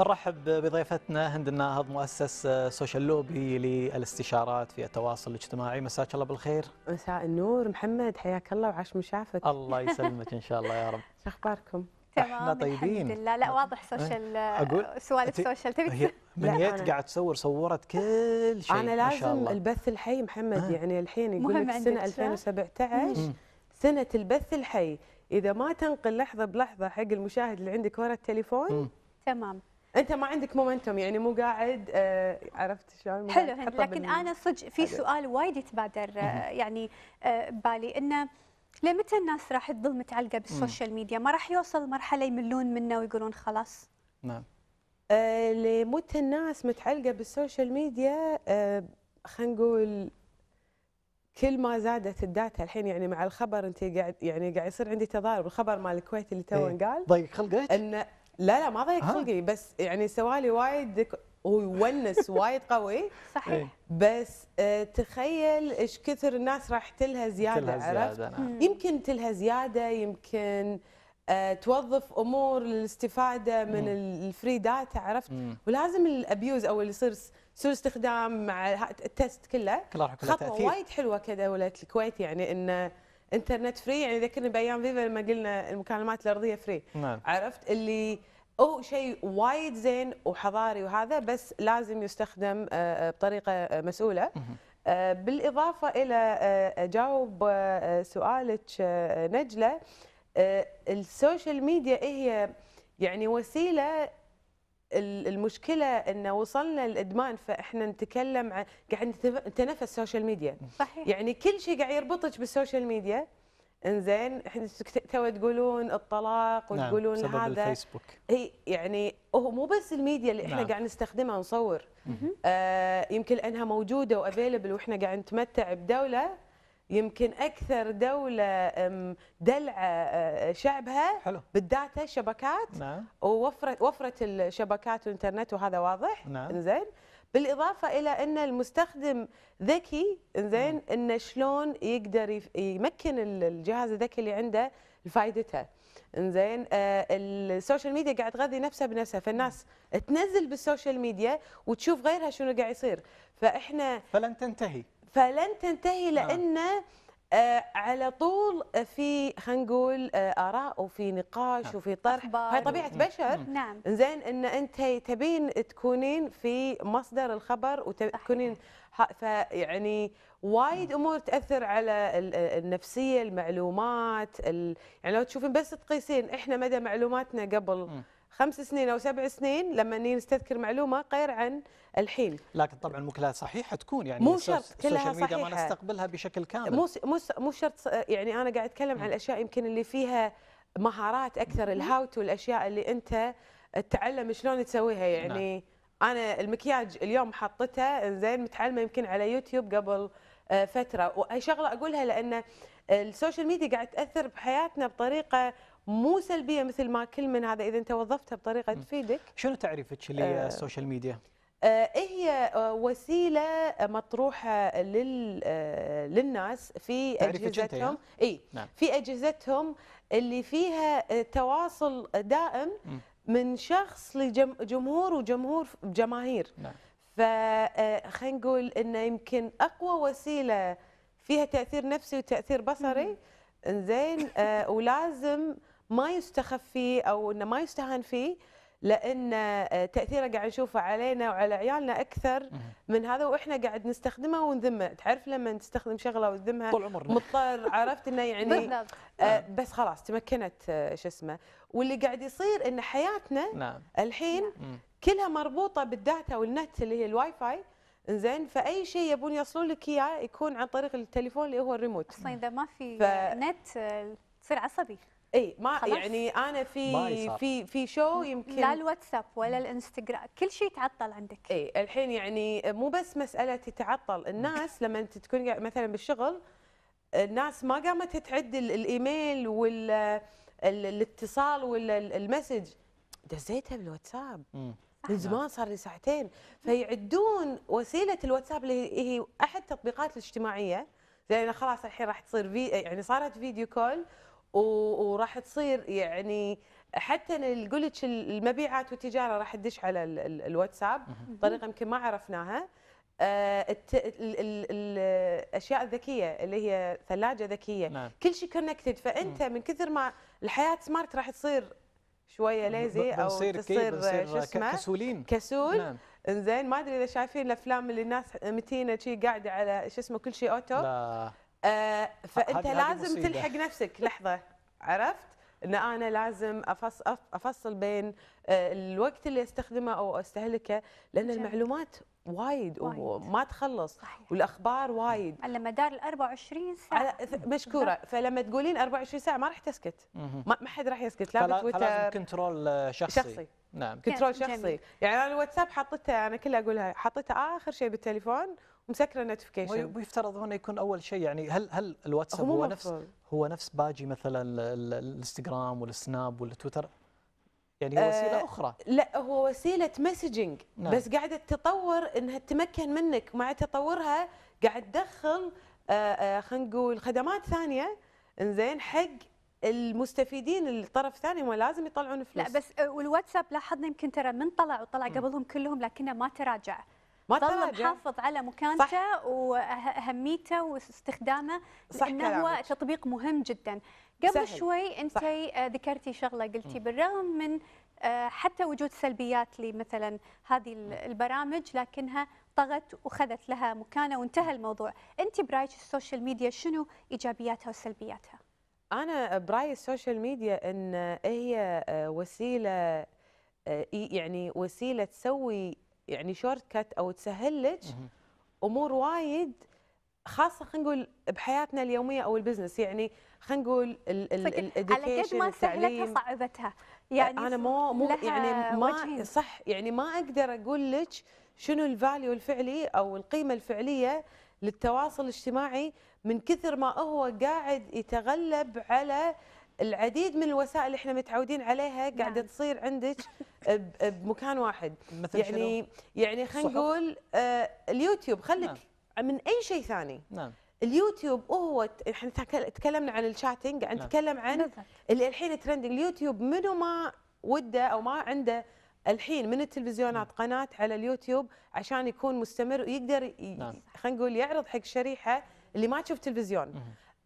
نرحب بضيفتنا هند الناهض مؤسس سوشيال آه، لوبي للاستشارات في التواصل الاجتماعي مساك الله بالخير مساء النور محمد حياك الله وعاش مشافك الله يسلمك ان شاء الله يا رب شو اخباركم تمام احنا طيبين الحمد لله لا واضح سوشيال إيه؟ آه، اقول سوالف سوشيال تبي من جيت قاعد تصور صورت كل شيء انا لازم البث الحي محمد إيه. يعني الحين يقول لك سنه 2017 سنه البث الحي اذا ما تنقل لحظه بلحظه حق المشاهد اللي عندك ورا التليفون تمام انت ما عندك مومنتوم يعني مو قاعد آه عرفت شلون حلو لكن انا صدق في سؤال وايد يتبادر آه، يعني آه بالي انه لمتى الناس راح تظل متعلقه بالسوشيال ميديا ما راح يوصل مرحله يملون منه ويقولون خلاص نعم آه لمتى الناس متعلقه بالسوشيال ميديا آه خلينا نقول كل ما زادت الداتا الحين يعني مع الخبر انت قاعد يعني قاعد يصير عندي تضارب الخبر مال الكويت اللي إيه. تو قال ضيق خلقك انه لا لا ما ضيق خلقي آه. بس يعني سوالي وايد ويونس وايد قوي صحيح إيه. بس آه، تخيل ايش كثر الناس راح تلها زياده, تلها زيادة عرفت نعم. يمكن تلها زياده يمكن آه، توظف امور للاستفاده من الفري داتا عرفت ولازم الابيوز او اللي يصير سوء استخدام مع التست كله خطوه وايد حلوه كدوله الكويت يعني انه انترنت فري يعني ذكرني بايام فيفا لما قلنا المكالمات الارضيه فري نعم. عرفت اللي او شيء وايد زين وحضاري وهذا بس لازم يستخدم آه، آه، بطريقه آه، مسؤوله بالاضافه الى اجاوب سؤالك نجله السوشيال ميديا إيه هي يعني وسيله المشكله انه وصلنا للادمان فاحنا نتكلم عن قاعد نتنفس السوشيال ميديا صحيح يعني كل شيء قاعد يربطك بالسوشيال ميديا انزين احنا تو تقولون الطلاق نعم، وتقولون نعم. هذا الفيسبوك هي يعني هو مو بس الميديا اللي احنا نعم. قاعد نستخدمها ونصور آه يمكن لانها موجوده وافيلبل واحنا قاعد نتمتع بدوله يمكن اكثر دوله دلع شعبها حلو. بالداتا شبكات نعم. ووفرت وفرت الشبكات والانترنت وهذا واضح نعم. زين بالاضافه الى ان المستخدم ذكي زين انه شلون يقدر يمكن الجهاز الذكي اللي عنده لفائدته انزين السوشيال ميديا قاعد تغذي نفسها بنفسها فالناس تنزل بالسوشيال ميديا وتشوف غيرها شنو قاعد يصير فاحنا فلن تنتهي فلن تنتهي نعم. لان آه على طول في خلينا نقول آه، اراء وفي نقاش آه. وفي طرح هاي طبيعه نعم. بشر نعم زين ان انت تبين تكونين في مصدر الخبر وتكونين فيعني وايد امور تاثر على النفسيه المعلومات يعني لو تشوفين بس تقيسين احنا مدى معلوماتنا قبل م. خمس سنين او سبع سنين لما نستذكر معلومه غير عن الحين لكن طبعا مو كلها صحيحه تكون يعني مو شرط كلها صحيحه ميديا ما نستقبلها بشكل كامل مو مو مو شرط يعني انا قاعد اتكلم عن الاشياء يمكن اللي فيها مهارات اكثر الهاو تو الاشياء اللي انت تتعلم شلون تسويها نعم. يعني نعم. انا المكياج اليوم حطته زين متعلمه يمكن على يوتيوب قبل آه، فتره وهي شغله اقولها لان السوشيال ميديا قاعد تاثر بحياتنا بطريقه مو سلبيه مثل ما كل من هذا اذا انت وظفتها بطريقه تفيدك شنو تعريفك للسوشيال آه. ميديا آه، إيه هي آه، وسيله مطروحه لل للناس في اجهزتهم اي نعم. في اجهزتهم اللي فيها تواصل دائم من شخص لجمهور وجمهور جماهير نعم. فخلينا نقول انه يمكن اقوى وسيله فيها تاثير نفسي وتاثير بصري انزين ولازم ما يستخف فيه او انه ما يستهان فيه لان آه، تاثيره قاعد نشوفه علينا وعلى عيالنا اكثر من هذا واحنا قاعد نستخدمه ونذمه، تعرف لما تستخدم شغله وتذمها طول عمرنا مضطر عرفت انه يعني آه، نعم. بس خلاص تمكنت آه، شو اسمه، واللي قاعد يصير ان حياتنا نعم. الحين نعم. كلها مربوطه بالداتا والنت اللي هي الواي فاي زين فاي شيء يبون يوصلون لك اياه يكون عن طريق التليفون اللي هو الريموت اصلا اذا ما في نت تصير عصبي اي ما خلاص. يعني انا في في في شو يمكن لا الواتساب ولا الانستغرام كل شيء تعطل عندك اي الحين يعني مو بس مساله تتعطل الناس لما انت تكون مثلا بالشغل الناس ما قامت تعدل الايميل ولا الاتصال ولا المسج دزيتها بالواتساب من زمان صار لي ساعتين فيعدون وسيله الواتساب اللي هي احد التطبيقات الاجتماعيه لان خلاص الحين راح تصير في يعني صارت فيديو كول وراح تصير يعني حتى قلت المبيعات والتجاره راح تدش على الواتساب طريقه يمكن ما عرفناها آه، الاشياء الذكيه اللي هي ثلاجه ذكيه نعم. كل شيء كونكتد فانت من كثر ما الحياه سمارت راح تصير شويه ليزي او تصير شو اسمه كسولين كسول نعم. انزين ما ادري اذا شايفين الافلام اللي الناس متينه شي قاعده على شو اسمه كل شيء اوتو لا آه، آه، فانت لازم تلحق نفسك لحظه عرفت ان انا لازم افصل افصل بين آه، الوقت اللي استخدمه او استهلكه لان المعلومات وايد, وايد. وما تخلص صحيح. والاخبار وايد على مدار ال 24 ساعه مشكوره فلما تقولين 24 ساعه ما راح تسكت ما حد راح يسكت لا بتويتر لازم كنترول شخصي, شخصي. نعم كنترول شخصي جميل. يعني انا الواتساب حطيته انا كلها اقولها حطيته اخر شيء بالتليفون مسكره نوتيفيكيشن ويفترض هنا يكون اول شيء يعني هل هل الواتساب هو, هو نفس هو نفس باجي مثلا الانستغرام والسناب والتويتر يعني هو وسيله آه، اخرى لا هو وسيله مسجنج نعم. بس قاعده تتطور انها تمكن منك مع تطورها قاعد تدخل آه، آه، خلينا نقول خدمات ثانيه انزين حق المستفيدين الطرف الثاني ما لازم يطلعون فلوس لا بس والواتساب لاحظنا يمكن ترى من طلع وطلع قبلهم كلهم لكنه ما تراجع ما ظل محافظ على مكانته واهميته واستخدامه لانه كلامك. هو تطبيق مهم جدا قبل سهل. شوي انت آه، ذكرتي شغله قلتي بالرغم من آه، حتى وجود سلبيات لمثلا هذه البرامج لكنها طغت وخذت لها مكانه وانتهى الموضوع انت برايك السوشيال ميديا شنو ايجابياتها وسلبياتها انا برايي السوشيال ميديا ان هي آه، وسيله يعني وسيله تسوي يعني شورت كات او تسهل لك امور وايد خاصه خلينا نقول بحياتنا اليوميه او البزنس يعني خلينا نقول على قد ما سهلتها صعبتها يعني انا مو مو يعني ما وجهين. صح يعني ما اقدر اقول لك شنو الفاليو الفعلي او القيمه الفعليه للتواصل الاجتماعي من كثر ما هو قاعد يتغلب على العديد من الوسائل اللي احنا متعودين عليها قاعده نعم. تصير عندك بمكان واحد مثل يعني شنو؟ يعني, يعني خلينا نقول آه اليوتيوب خليك نعم. من اي شيء ثاني نعم اليوتيوب هو احنا تكلمنا عن الشاتنج قاعد نعم. نتكلم نعم. عن اللي الحين ترندنج اليوتيوب منو ما وده او ما عنده الحين من التلفزيونات نعم. قناه على اليوتيوب عشان يكون مستمر ويقدر نعم. خلينا نقول يعرض حق شريحه اللي ما تشوف تلفزيون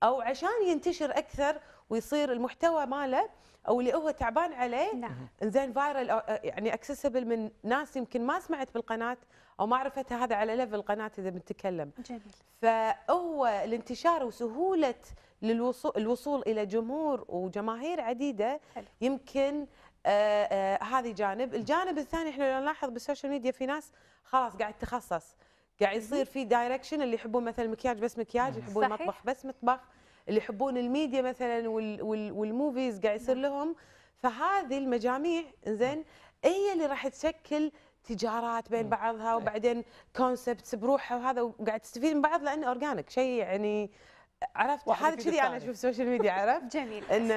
او عشان ينتشر اكثر ويصير المحتوى ماله او اللي هو تعبان عليه نعم زين فايرل يعني اكسسبل من ناس يمكن ما سمعت بالقناه او ما عرفتها هذا على ليفل القناه اذا بنتكلم جميل فهو الانتشار وسهوله للوصول الوصول الى جمهور وجماهير عديده حلو. يمكن هذه جانب الجانب الثاني احنا لو نلاحظ بالسوشيال ميديا في ناس خلاص قاعد تخصص قاعد يصير في دايركشن اللي يحبون مثلا مكياج بس مكياج يحبون مطبخ بس مطبخ اللي يحبون الميديا مثلا والموفيز قاعد يصير نعم. لهم فهذه المجاميع زين هي اللي راح تشكل تجارات بين نعم. بعضها نعم. وبعدين كونسبتس بروحها وهذا وقاعد تستفيد من بعض لانه اورجانيك شيء يعني عرفت وهذا كذي انا اشوف السوشيال ميديا عرفت جميل ان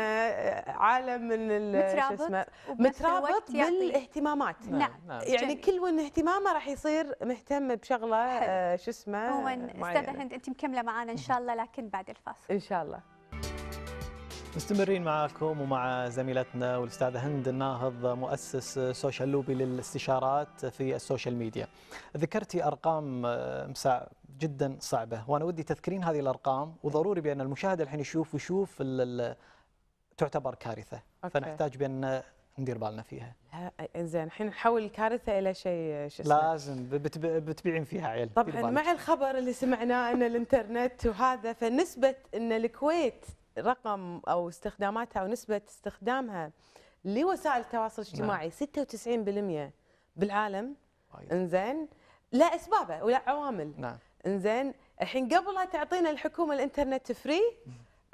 عالم من شو اسمه مترابط بالاهتمامات نعم. نعم. نعم يعني جميل. كل ون اهتمامه راح يصير مهتم بشغله آه، شو اسمه عموما استاذه هند انت مكمله معانا ان شاء الله لكن بعد الفاصل ان شاء الله مستمرين معكم ومع زميلتنا والاستاذه هند الناهض مؤسس سوشيال لوبي للاستشارات في السوشيال ميديا. ذكرتي ارقام آه، مساء جدا صعبه وانا ودي تذكرين هذه الارقام وضروري بان المشاهد الحين يشوف ويشوف تعتبر كارثه أوكي. فنحتاج بان ندير بالنا فيها زين الحين نحول الكارثه الى شيء شو اسمه لازم بتبيعين فيها عيل طبعا مع الخبر اللي سمعناه ان الانترنت وهذا فنسبه ان الكويت رقم او استخداماتها او نسبه استخدامها لوسائل التواصل نعم. الاجتماعي نعم. 96% بالعالم انزين لا اسبابه ولا عوامل نعم. انزين الحين قبل لا تعطينا الحكومه الانترنت فري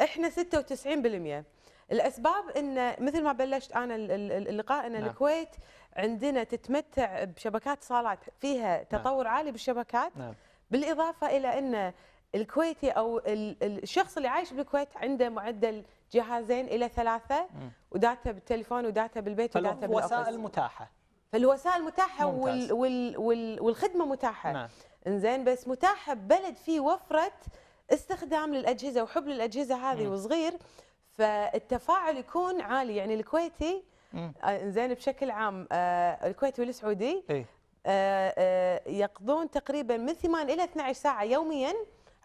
احنا 96% الاسباب ان مثل ما بلشت انا اللقاء ان نعم. الكويت عندنا تتمتع بشبكات صالات فيها نعم. تطور نعم. عالي بالشبكات نعم. بالاضافه الى ان الكويتي او الشخص اللي عايش بالكويت عنده معدل جهازين الى ثلاثه وداتا بالتليفون وداتا بالبيت وداتا بالاوفيس الوسائل متاحه فالوسائل متاحه وال وال وال والخدمه متاحه نعم. انزين بس متاحه ببلد فيه وفره استخدام للاجهزه وحب للاجهزه هذه وصغير فالتفاعل يكون عالي يعني الكويتي آه، انزين بشكل عام آه، الكويتي والسعودي آه، يقضون تقريبا من 8 الى 12 ساعه يوميا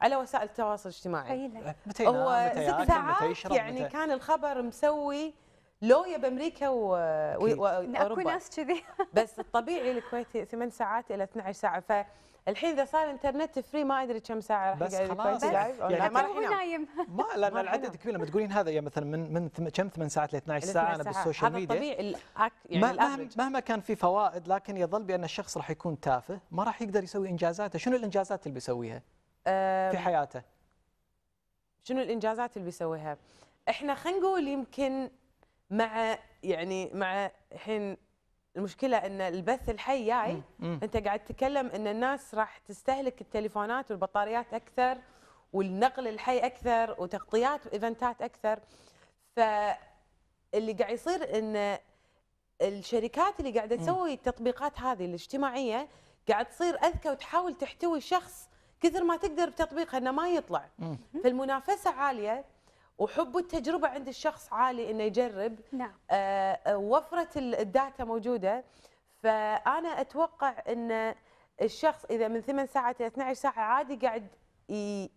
على وسائل التواصل الاجتماعي طيب، هو ست ساعات يعني كان الخبر مسوي لويا بامريكا و... واوروبا اكو ناس كذي بس الطبيعي الكويتي 8 ساعات الى 12 ساعه ف الحين اذا صار انترنت فري ما ادري كم ساعه راح بس خلاص يعني ما راح ينام ما لان العدد كبير لما تقولين هذا يعني مثلا من من كم 8 ساعات ل 12 ساعه انا بالسوشيال ميديا هذا طبيعي يعني مهما كان في فوائد لكن يظل بان الشخص راح يكون تافه ما راح يقدر يسوي انجازاته شنو الانجازات اللي بيسويها في حياته شنو الانجازات اللي بيسويها احنا خلينا نقول يمكن مع يعني مع الحين المشكله ان البث الحي جاي انت قاعد تتكلم ان الناس راح تستهلك التليفونات والبطاريات اكثر والنقل الحي اكثر وتغطيات وايفنتات اكثر فاللي قاعد يصير ان الشركات اللي قاعده تسوي التطبيقات هذه الاجتماعيه قاعد تصير اذكى وتحاول تحتوي شخص كثر ما تقدر بتطبيقها انه ما يطلع فالمنافسه عاليه وحب التجربه عند الشخص عالي انه يجرب نعم آه، آه، وفره الداتا موجوده فانا اتوقع ان الشخص اذا من 8 ساعات الى 12 ساعه عادي قاعد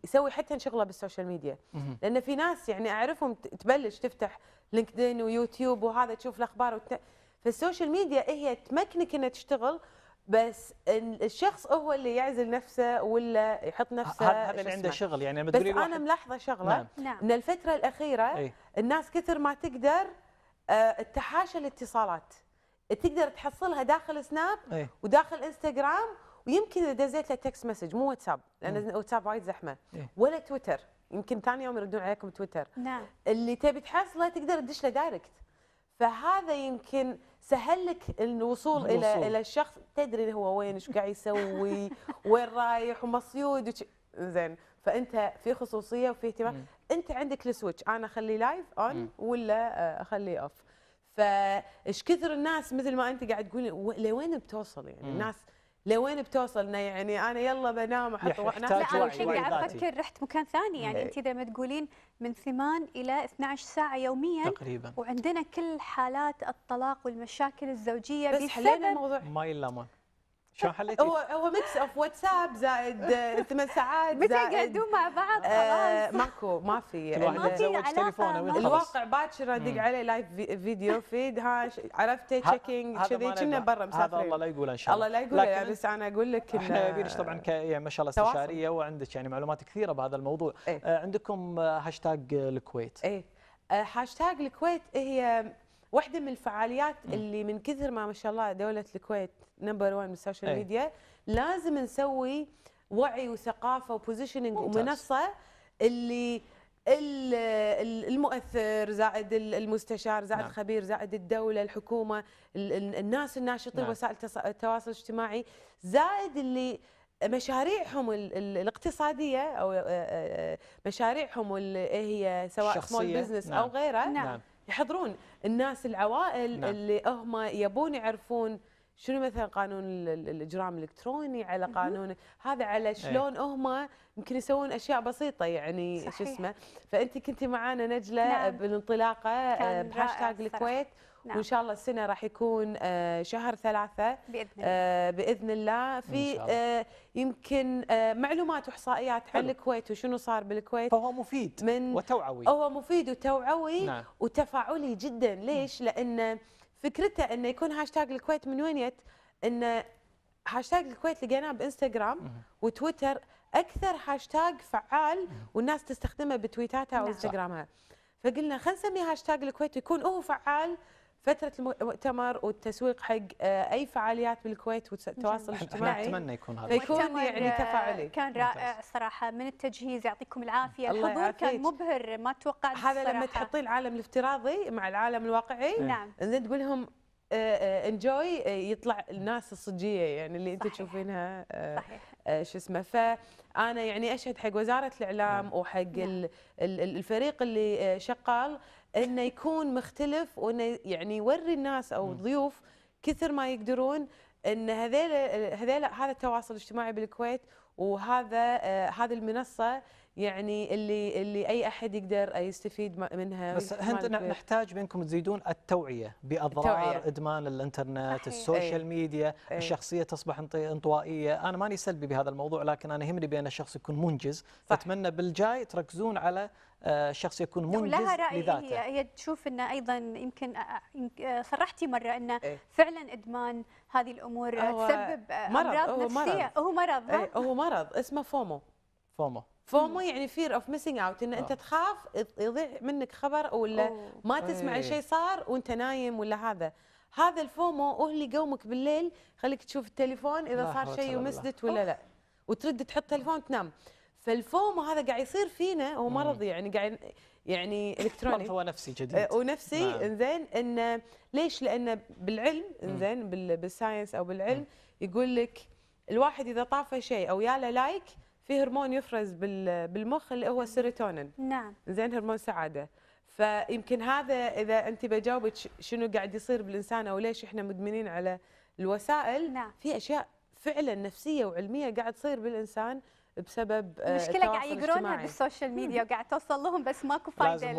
يسوي حتى شغله بالسوشيال ميديا لان في ناس يعني اعرفهم تبلش تفتح لينكدين ويوتيوب وهذا تشوف الاخبار وت... فالسوشيال ميديا هي تمكنك أن تشتغل بس الشخص هو اللي يعزل نفسه ولا يحط نفسه هذا اللي عنده شغل يعني بس انا ملاحظه شغله نعم. نعم. ان الفتره الاخيره ايه؟ الناس كثر ما تقدر آه، تحاشى الاتصالات تقدر تحصلها داخل سناب ايه؟ وداخل انستغرام ويمكن اذا دزيت له تكست مسج مو واتساب لان واتساب وايد زحمه ايه؟ ولا تويتر يمكن ثاني يوم يردون عليكم تويتر نعم اللي تبي تحصله تقدر تدش له دايركت فهذا يمكن سهل لك الوصول الى الى الشخص تدري هو وين ايش قاعد يسوي وين رايح ومصيود زين فانت في خصوصيه وفي اهتمام انت عندك السويتش انا اخليه لايف اون ولا اخليه اوف فايش كثر الناس مثل ما انت قاعد تقول لوين بتوصل يعني الناس لوين بتوصلنا يعني انا يلا بنام احط لا انا الحين قاعد افكر رحت مكان ثاني يعني إيه. انت اذا ما تقولين من 8 الى 12 ساعه يوميا تقريبا وعندنا كل حالات الطلاق والمشاكل الزوجيه بس حلينا الموضوع ما يلامون شلون حليتي؟ هو هو ميكس اوف واتساب زائد آه، ثمان ساعات متى يقعدون مع بعض آه، خلاص ماكو ما في الواحد يتزوج تليفونه الواقع باكر ادق عليه لايف فيديو فيد ها عرفتي تشيكينج كذي كنا برا مسافرين هذا الله لا يقول ان شاء الله الله لا يقول يعني بس انا اقول لك احنا بيرش طبعا ك يعني ما شاء الله استشاريه وعندك يعني معلومات كثيره بهذا الموضوع إيه. آه، عندكم هاشتاج الكويت اي هاشتاج الكويت هي واحده من الفعاليات اللي من كثر ما ما شاء الله دوله الكويت نمبر 1 من السوشيال ميديا لازم نسوي وعي وثقافه وبوزيشننج ومنصه اللي المؤثر زائد المستشار زائد نعم. خبير زائد الدولة الحكومة الناس الناشطين نعم. وسائل التواصل الاجتماعي زائد اللي مشاريعهم الاقتصادية أو آه، آه، آه، مشاريعهم اللي إيه هي سواء سمول بزنس نعم. أو غيره نعم. يحضرون الناس العوائل نعم. اللي هم يبون يعرفون شنو مثلا قانون الاجرام الالكتروني على قانون هذا على إيه. شلون هم يمكن يسوون اشياء بسيطه يعني شو اسمه فانت كنتي معانا نجله نعم. بالانطلاقه آه، بهاشتاج الكويت نعم. وان شاء الله السنه راح يكون آه، شهر ثلاثة باذن آه، الله باذن الله في يمكن معلومات واحصائيات عن الكويت وشنو صار بالكويت فهو مفيد من وتوعوي هو مفيد وتوعوي نعم. وتفاعلي جدا ليش؟ لانه فكرته انه يكون هاشتاج الكويت من وين جت؟ انه هاشتاج الكويت لقيناه بانستغرام وتويتر اكثر هاشتاج فعال والناس تستخدمه بتويتاتها او نعم. انستغرامها فقلنا خلينا نسمي هاشتاج الكويت يكون هو فعال فترة المؤتمر والتسويق حق آه، أي فعاليات بالكويت والتواصل الاجتماعي نتمنى يكون هذا يكون يعني آه، تفاعلي كان رائع صراحة من التجهيز يعطيكم العافية الحضور كان مبهر ما توقعت هذا لما تحطين العالم الافتراضي مع العالم الواقعي نعم زين تقول لهم انجوي يطلع الناس الصجيه يعني اللي انت تشوفينها آه، شو اسمه فانا يعني اشهد حق وزاره الاعلام نعم. وحق نعم. الفريق اللي شغال انه يكون مختلف وانه يعني يوري الناس او الضيوف كثر ما يقدرون ان هذيل هذا التواصل الاجتماعي بالكويت وهذا آه هذه المنصه يعني اللي اللي اي احد يقدر يستفيد منها بس هند نحتاج منكم تزيدون التوعيه باضرار التوعية. ادمان الانترنت، السوشيال أي. ميديا، أي. الشخصيه تصبح انطوائيه، انا ماني سلبي بهذا الموضوع لكن انا يهمني بان الشخص يكون منجز، فاتمنى بالجاي تركزون على آه، شخص يكون منجز لها رأي لذاته هي, هي تشوف أنه أيضا يمكن آه، آه، صرحتي مرة أنه إيه؟ فعلا إدمان هذه الأمور تسبب أمراض هو نفسية مرض. هو مرض إيه هو مرض اسمه فومو فومو فومو يعني فير اوف ميسنج اوت ان انت تخاف يضيع منك خبر ولا ما تسمع أيه. شيء صار وانت نايم ولا هذا هذا الفومو هو اللي قومك بالليل خليك تشوف التليفون اذا صار شيء ومسدت ولا لا وترد تحط تليفون تنام فالفوم هذا قاعد يصير فينا هو مرض يعني قاعد يعني الكتروني هو نفسي جديد آه، ونفسي نعم. انزين انه ليش؟ لانه بالعلم انزين بالساينس او بالعلم يقول لك الواحد اذا طافه شيء او ياله لايك في هرمون يفرز بالمخ اللي هو السيروتونين نعم زين هرمون سعاده فيمكن هذا اذا انت بجاوبك شنو قاعد يصير بالانسان او ليش احنا مدمنين على الوسائل نعم. في اشياء فعلا نفسيه وعلميه قاعد تصير بالانسان بسبب آه، مشكله قاعد يقرونها بالسوشيال ميديا وقاعد توصل لهم بس ماكو فايده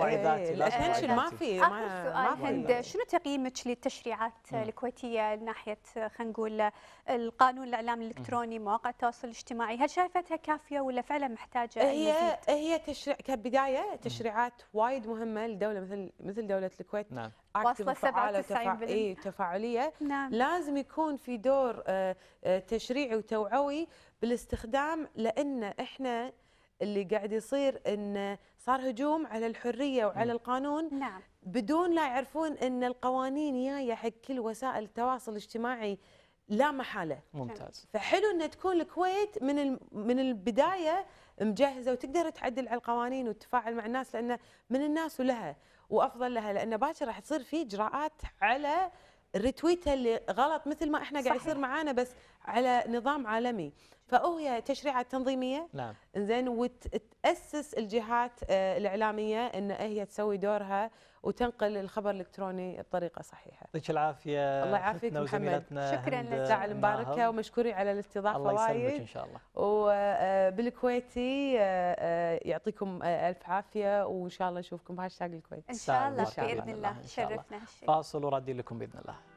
الاتنشن ما في اخر هند شنو تقييمك للتشريعات الكويتيه من ناحيه خلينا نقول القانون الاعلام الالكتروني مواقع التواصل الاجتماعي هل شايفتها كافيه ولا فعلا محتاجه هي المزيد؟ هي تشريع كبدايه تشريعات وايد مهمه لدوله مثل مثل دوله الكويت نعم. واصله 97 اي تفاعليه نعم. لازم يكون في دور آه، آه، تشريعي وتوعوي بالاستخدام لان احنا اللي قاعد يصير ان صار هجوم على الحريه وعلى القانون نعم. بدون لا يعرفون ان القوانين جايه حق كل وسائل التواصل الاجتماعي لا محاله ممتاز فحلو ان تكون الكويت من من البدايه مجهزه وتقدر تعدل على القوانين وتتفاعل مع الناس لان من الناس ولها وافضل لها لان باكر راح تصير في اجراءات على الريتويت اللي غلط مثل ما احنا قاعد يصير معانا بس على نظام عالمي فهي تشريعات تنظيميه نعم زين وتاسس الجهات آه، الاعلاميه ان هي تسوي دورها وتنقل الخبر الالكتروني بطريقه صحيحه. يعطيك العافيه الله يعافيك محمد شكرا لك المباركه ومشكورين على الاستضافه الله يسلمك ان شاء الله. وبالكويتي آه، آه، يعطيكم الف عافيه وان شاء الله نشوفكم بهاشتاج الكويت. ان شاء الله باذن الله شرفنا هالشيء. فاصل وردي لكم باذن الله.